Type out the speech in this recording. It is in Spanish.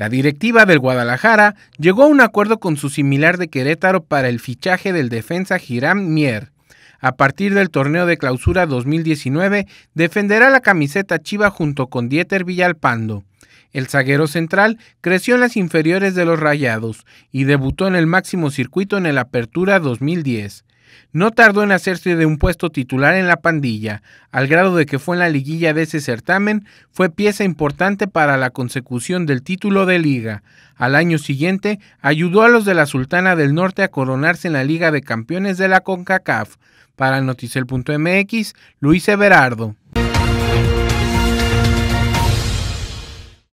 La directiva del Guadalajara llegó a un acuerdo con su similar de Querétaro para el fichaje del defensa Hiram Mier. A partir del torneo de clausura 2019, defenderá la camiseta chiva junto con Dieter Villalpando. El zaguero central creció en las inferiores de los Rayados y debutó en el máximo circuito en el Apertura 2010. No tardó en hacerse de un puesto titular en la pandilla, al grado de que fue en la liguilla de ese certamen, fue pieza importante para la consecución del título de liga. Al año siguiente, ayudó a los de la Sultana del Norte a coronarse en la Liga de Campeones de la CONCACAF. Para Noticel.mx, Luis Everardo.